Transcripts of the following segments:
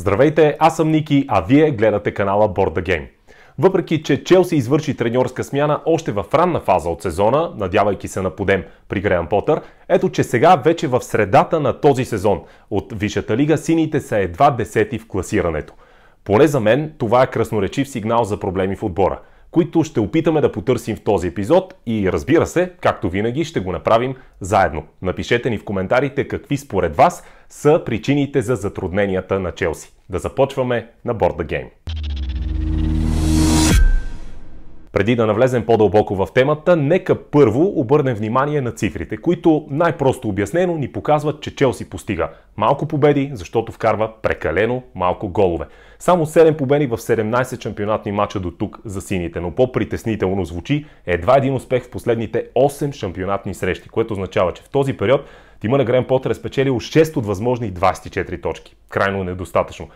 Здравейте, аз съм Ники, а вие гледате канала Board the Game. Въпреки, че Челси извърши треньорска смяна още в ранна фаза от сезона, надявайки се на подем при Греан Потър, ето че сега вече в средата на този сезон от Висшата лига сините са едва десети в класирането. Поне за мен това е красноречив сигнал за проблеми в отбора – които ще опитаме да потърсим в този епизод и разбира се, както винаги, ще го направим заедно. Напишете ни в коментарите какви според вас са причините за затрудненията на Челси. Да започваме на Board the Game. Преди да навлезем по-дълбоко в темата, нека първо обърнем внимание на цифрите, които най-просто обяснено ни показват, че Челси постига малко победи, защото вкарва прекалено малко голове. Само 7 победи в 17 чемпионатни мача до тук за сините, но по-притеснително звучи едва един успех в последните 8 шампионатни срещи, което означава, че в този период Тима на Грен Потър е спечелил 6 от възможни 24 точки. Крайно недостатъчно.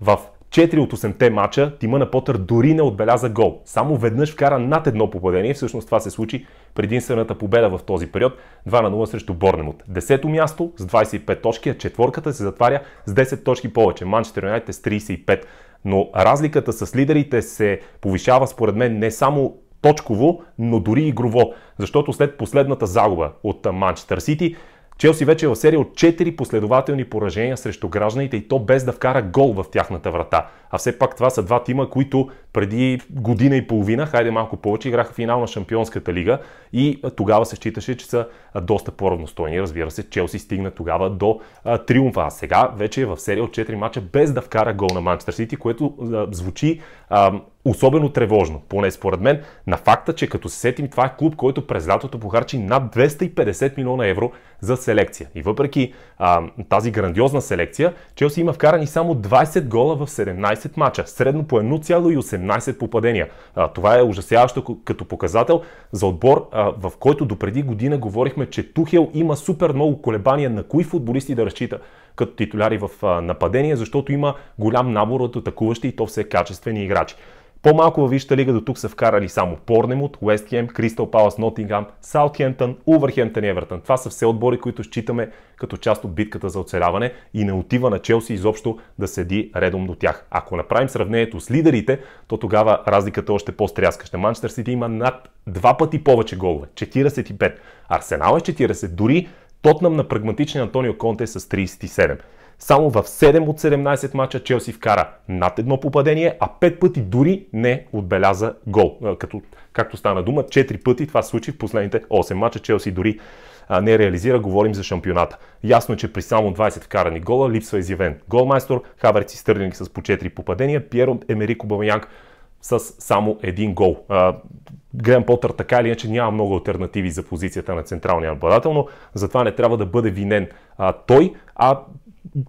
В 4 от 8-те мача Тима на Потър дори не отбеляза гол. Само веднъж вкара над едно попадение. Всъщност това се случи при единствената победа в този период 2 на 0 срещу Борнемут. Десето място с 25 точки, а четворката се затваря с 10 точки повече. Манчестър Юнайтед е с 35. Но разликата с лидерите се повишава според мен не само точково, но дори игрово, защото след последната загуба от Манчестър Сити, Челси вече е в серия от 4 последователни поражения срещу гражданите и то без да вкара гол в тяхната врата. А все пак това са два тима, които преди година и половина, хайде малко повече, играха финал на Шампионската лига и тогава се считаше, че са доста по-равностойни. Разбира се, Челси стигна тогава до а, триумфа. А сега вече е в серия от 4 мача без да вкара гол на Манчестър Сити, което а, звучи а, особено тревожно, поне според мен, на факта, че като се сетим, това е клуб, който през лятото похарчи над 250 милиона евро за селекция. И въпреки а, тази грандиозна селекция, Челси има вкарани само 20 гола в 17 мача, средно по 1,18 попадения. А, това е ужасяващо като показател за отбор, а, в който допреди година говорихме, че Тухел има супер много колебания на кои футболисти да разчита като титуляри в нападение, защото има голям набор от атакуващи и то все качествени играчи. По-малко във Висшата лига до тук са вкарали само Порнемут, Уестхем, Кристал Палас, Нотингам, Саутхемптън, Увърхемптън и Евертън. Това са все отбори, които считаме като част от битката за оцеляване и не отива на Челси изобщо да седи редом до тях. Ако направим сравнението с лидерите, то тогава разликата е още по-стряскаща. Манчестър Сити има над два пъти повече голове. 45. Арсенал е 40. Дори Тотнам на прагматичния Антонио Конте е с 37. Само в 7 от 17 мача Челси вкара над едно попадение, а 5 пъти дори не отбеляза гол. Като, както стана дума, 4 пъти това се случи в последните 8 мача. Челси дори не реализира, говорим за шампионата. Ясно е, че при само 20 вкарани гола липсва изявен голмайстор, Хаверци Стърлинг с по 4 попадения, Пьеро Емерико Обамянг с само един гол. Грен Потър така или иначе няма много альтернативи за позицията на централния нападател, но затова не трябва да бъде винен а, той, а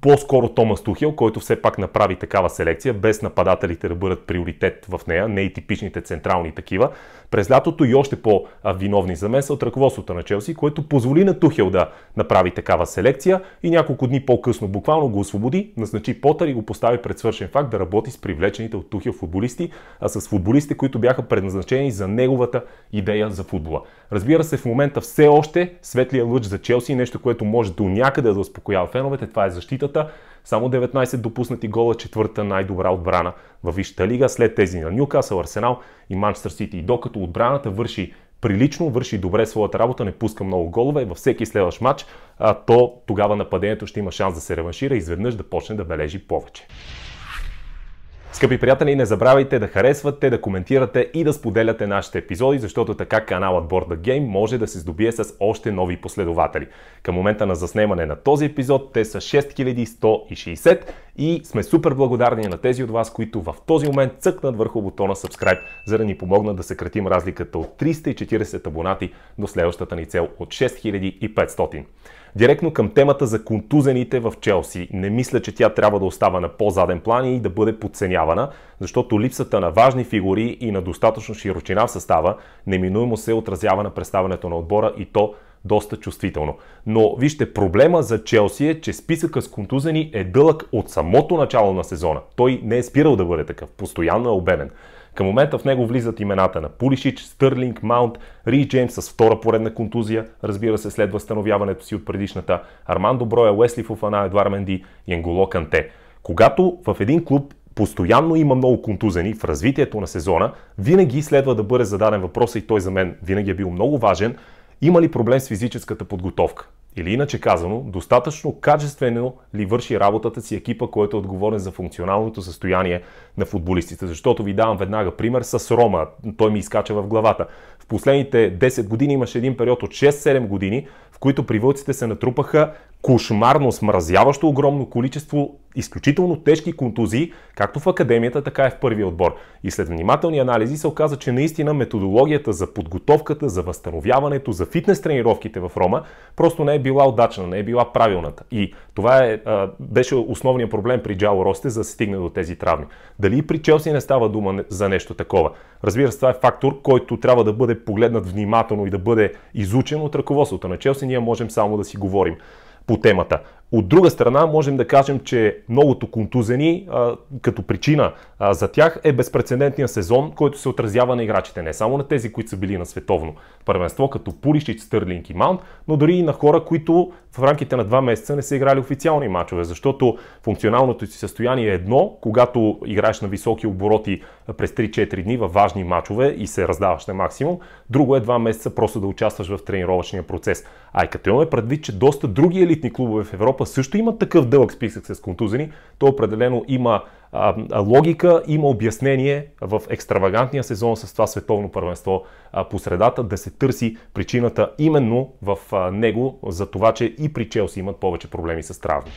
по-скоро Томас Тухил, който все пак направи такава селекция, без нападателите да бъдат приоритет в нея, не и типичните централни такива, през лятото и още по-виновни за мен са от ръководството на Челси, което позволи на Тухил да направи такава селекция и няколко дни по-късно буквално го освободи, назначи Потър и го постави пред свършен факт да работи с привлечените от Тухил футболисти, а с футболисти, които бяха предназначени за неговата идея за футбола. Разбира се, в момента все още светлият лъч за Челси, е нещо, което може до някъде да успокоява феновете, това е защитата. Само 19 допуснати гола, четвърта най-добра отбрана във Вишта лига, след тези на Ньюкасъл, Арсенал и Манчестър Сити. И докато отбраната върши прилично, върши добре своята работа, не пуска много голове във всеки следващ матч, а то тогава нападението ще има шанс да се реваншира и изведнъж да почне да бележи повече. Скъпи приятели, не забравяйте да харесвате, да коментирате и да споделяте нашите епизоди, защото така каналът Board Game може да се здобие с още нови последователи. Към момента на заснемане на този епизод те са 6160 и сме супер благодарни на тези от вас, които в този момент цъкнат върху бутона Subscribe, за да ни помогнат да съкратим разликата от 340 абонати до следващата ни цел от 6500. Директно към темата за контузените в Челси. Не мисля, че тя трябва да остава на по-заден план и да бъде подценявана, защото липсата на важни фигури и на достатъчно широчина в състава неминуемо се отразява на представането на отбора и то доста чувствително. Но вижте, проблема за Челси е, че списъка с контузени е дълъг от самото начало на сезона. Той не е спирал да бъде такъв, постоянно е обемен. Към момента в него влизат имената на Пулишич, Стърлинг, Маунт, Ри Джеймс с втора поредна контузия, разбира се след възстановяването си от предишната, Армандо Броя, Уесли Фуфана, Едвар Менди и Канте. Когато в един клуб постоянно има много контузени в развитието на сезона, винаги следва да бъде зададен въпрос, и той за мен винаги е бил много важен. Има ли проблем с физическата подготовка? Или иначе казано, достатъчно качествено ли върши работата си екипа, който е отговорен за функционалното състояние на футболистите. Защото ви давам веднага пример с Рома. Той ми изкача в главата последните 10 години имаше един период от 6-7 години, в които привълците се натрупаха кошмарно, смразяващо огромно количество изключително тежки контузии, както в академията, така и в първия отбор. И след внимателни анализи се оказа, че наистина методологията за подготовката, за възстановяването, за фитнес тренировките в Рома просто не е била удачна, не е била правилната. И това е, а, беше основният проблем при Джао Росте, за да се стигне до тези травми. Дали и при Челси не става дума за нещо такова? Разбира се, това е фактор, който трябва да бъде погледнат внимателно и да бъде изучен от ръководството на Челси, ние можем само да си говорим по темата. От друга страна, можем да кажем, че многото контузени като причина за тях е безпредседентния сезон, който се отразява на играчите. Не само на тези, които са били на световно първенство, като Пулишич, Стърлинг и Маунт, но дори и на хора, които в рамките на два месеца не са играли официални матчове, защото функционалното си състояние е едно, когато играеш на високи обороти през 3-4 дни във важни матчове и се раздаваш на максимум, друго е два месеца просто да участваш в тренировъчния процес. А и като имаме предвид, че доста други елитни клубове в Европа Европа също има такъв дълъг списък с контузени, то определено има а, логика, има обяснение в екстравагантния сезон с това световно първенство а, по средата, да се търси причината именно в а, него за това, че и при Челси имат повече проблеми с травми.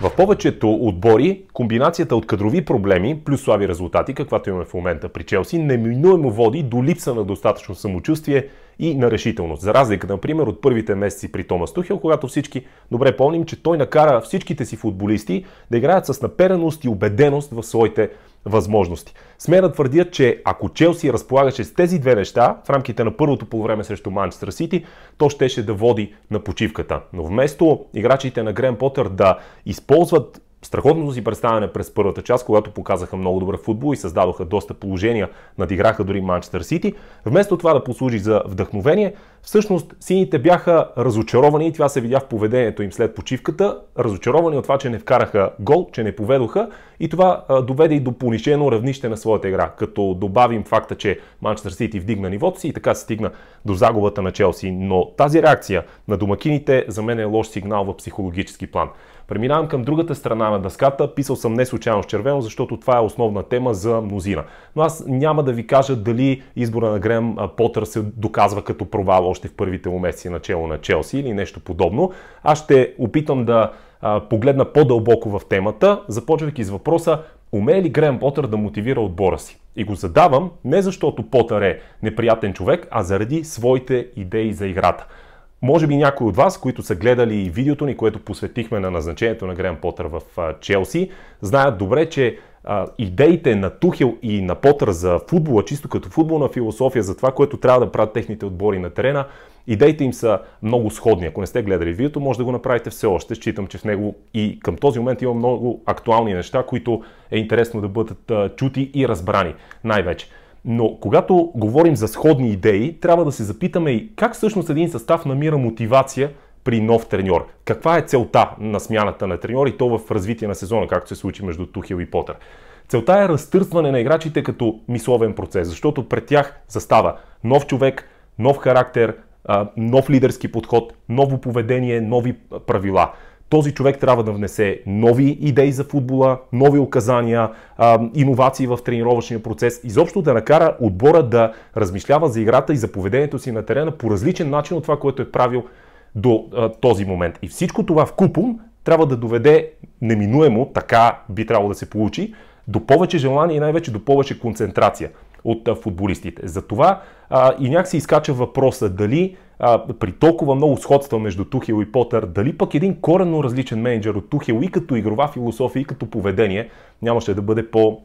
В повечето отбори комбинацията от кадрови проблеми плюс слаби резултати, каквато имаме в момента при Челси, неминуемо води до липса на достатъчно самочувствие и на решителност. За разлика, например, от първите месеци при Томас Тухел, когато всички добре помним, че той накара всичките си футболисти да играят с напереност и убеденост в своите възможности. Смея да твърдя, че ако Челси разполагаше с тези две неща в рамките на първото полувреме срещу Манчестър Сити, то щеше да води на почивката. Но вместо играчите на Грен Потър да използват страхотното си представяне през първата част, когато показаха много добър футбол и създадоха доста положения, надиграха дори Манчестър Сити, вместо това да послужи за вдъхновение, всъщност сините бяха разочаровани и това се видя в поведението им след почивката, разочаровани от това, че не вкараха гол, че не поведоха и това доведе и до понишено равнище на своята игра. Като добавим факта, че Манчестър Сити вдигна нивото си и така се стигна до загубата на Челси, но тази реакция на домакините за мен е лош сигнал в психологически план. Преминавам към другата страна на дъската. Писал съм не случайно с червено, защото това е основна тема за мнозина. Но аз няма да ви кажа дали избора на Грем Потър се доказва като провал още в първите му месеци начало на Челси или нещо подобно. Аз ще опитам да погледна по-дълбоко в темата, започвайки с въпроса умее ли Грем Потър да мотивира отбора си? И го задавам не защото Потър е неприятен човек, а заради своите идеи за играта. Може би някои от вас, които са гледали видеото ни, което посветихме на назначението на Грем Потър в Челси, знаят добре, че идеите на Тухел и на Потър за футбола, чисто като футболна философия, за това, което трябва да правят техните отбори на терена, идеите им са много сходни. Ако не сте гледали видеото, може да го направите все още. Считам, че в него и към този момент има много актуални неща, които е интересно да бъдат чути и разбрани най-вече. Но когато говорим за сходни идеи, трябва да се запитаме и как всъщност един състав намира мотивация при нов треньор. Каква е целта на смяната на треньор и то в развитие на сезона, както се случи между Тухил и Потър? Целта е разтърсване на играчите като мисловен процес, защото пред тях застава нов човек, нов характер, нов лидерски подход, ново поведение, нови правила този човек трябва да внесе нови идеи за футбола, нови указания, иновации в тренировъчния процес, изобщо да накара отбора да размишлява за играта и за поведението си на терена по различен начин от това, което е правил до този момент. И всичко това в купон трябва да доведе неминуемо, така би трябвало да се получи, до повече желание и най-вече до повече концентрация от футболистите. Затова а, и някак се изкача въпроса дали а, при толкова много сходства между Тухил и Потър, дали пък един коренно различен менеджер от Тухил и като игрова философия, и като поведение нямаше да бъде по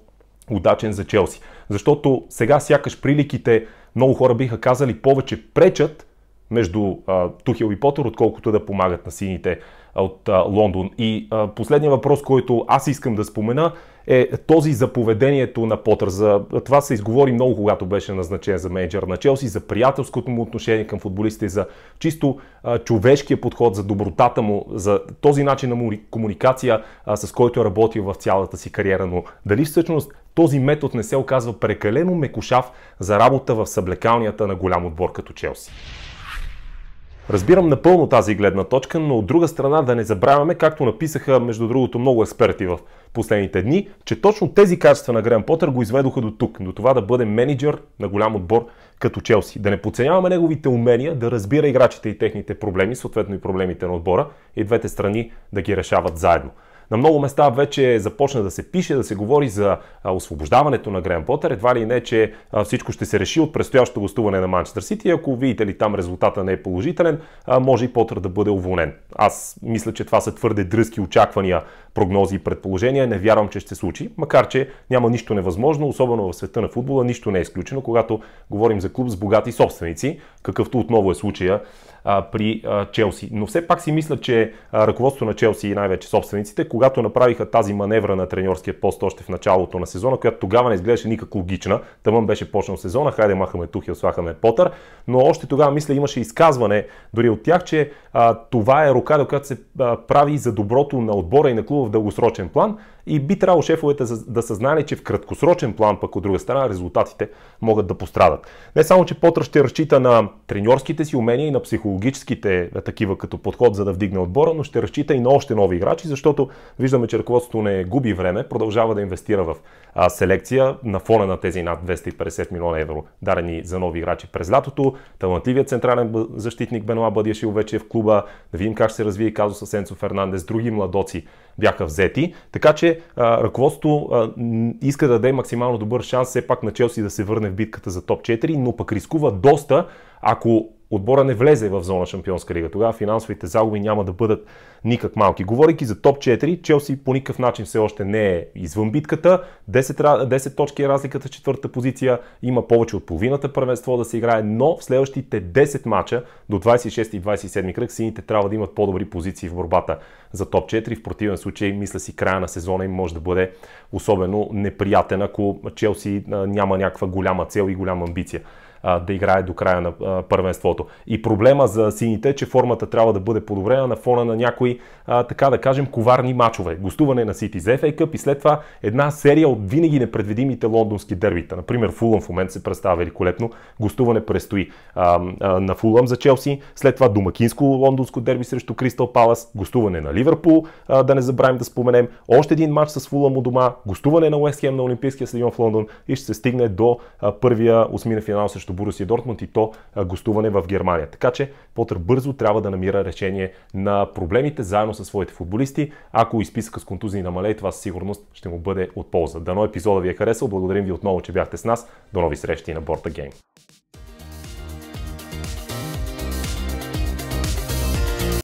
удачен за Челси. Защото сега сякаш приликите, много хора биха казали, повече пречат между а, Тухил и Потър, отколкото да помагат на сините от а, Лондон. И а, последният въпрос, който аз искам да спомена, е този за поведението на Потър. За... Това се изговори много, когато беше назначен за менеджер на Челси, за приятелското му отношение към футболистите, за чисто а, човешкия подход, за добротата му, за този начин на му комуникация, а, с който е работил в цялата си кариера. Но дали всъщност този метод не се оказва прекалено мекушав за работа в съблекалнията на голям отбор като Челси? Разбирам напълно тази гледна точка, но от друга страна да не забравяме, както написаха между другото много експерти в последните дни, че точно тези качества на Грен Потър го изведоха до тук, до това да бъде менеджер на голям отбор като Челси. Да не подценяваме неговите умения да разбира играчите и техните проблеми, съответно и проблемите на отбора, и двете страни да ги решават заедно. На много места вече започна да се пише, да се говори за освобождаването на Грен Потър. Едва ли не, че всичко ще се реши от предстоящото гостуване на Манчестър Сити. Ако видите ли там резултата не е положителен, може и Потър да бъде уволнен. Аз мисля, че това са твърде дръзки очаквания, прогнози и предположения. Не вярвам, че ще се случи, макар че няма нищо невъзможно, особено в света на футбола, нищо не е изключено, когато говорим за клуб с богати собственици, какъвто отново е случая при Челси. Но все пак си мисля, че ръководството на Челси и най-вече собствениците, когато направиха тази маневра на треньорския пост още в началото на сезона, която тогава не изглеждаше никак логична, тъмън беше почнал сезона, хайде махаме Тухил, освахаме Потър, но още тогава мисля имаше изказване дори от тях, че а, това е до която се а, прави за доброто на отбора и на клуба в дългосрочен план и би трябвало шефовете да са знали, че в краткосрочен план, пък от друга страна, резултатите могат да пострадат. Не само, че Потър ще разчита на треньорските си умения и на психологи психологическите такива като подход, за да вдигне отбора, но ще разчита и на още нови играчи, защото виждаме, че ръководството не губи време, продължава да инвестира в селекция на фона на тези над 250 милиона евро, дарени за нови играчи през лятото. Талантливият централен защитник Бенуа Бадиашил вече е в клуба. Да видим как ще се развие казуса Сенцо Фернандес. Други младоци бяха взети. Така че а, ръководството а, иска да даде максимално добър шанс все пак на Челси да се върне в битката за топ 4, но пък рискува доста, ако отбора не влезе в зона Шампионска лига. Тогава финансовите загуби няма да бъдат никак малки. Говорейки за топ 4, Челси по никакъв начин все още не е извън битката. 10, 10 точки е разликата в четвърта позиция. Има повече от половината първенство да се играе, но в следващите 10 мача до 26 и 27 кръг сините трябва да имат по-добри позиции в борбата за топ 4. В противен случай, мисля си, края на сезона им може да бъде особено неприятен, ако Челси няма някаква голяма цел и голяма амбиция а, да играе до края на а, първенството. И проблема за сините е, че формата трябва да бъде подобрена на фона на някои, а, така да кажем, коварни мачове. Гостуване на Сити за FA Cup и след това една серия от винаги непредвидимите лондонски дербита. Например, Фулъм в момента се представя великолепно. Гостуване предстои а, а, на Фулъм за Челси, след това домакинско лондонско дерби срещу Кристал Палас, гостуване на Ливърпул, а, да не забравим да споменем, още един матч с Фулъм у дома, гостуване на Уестхем на Олимпийския стадион в Лондон и ще се стигне до а, първия осмина финал срещу и Дортмунд и то гостуване в Германия. Така че Потър бързо трябва да намира решение на проблемите заедно с своите футболисти. Ако изписъка с контузии намалее, това със сигурност ще му бъде от полза. Дано епизода ви е харесал. Благодарим ви отново, че бяхте с нас. До нови срещи на Борта Гейм.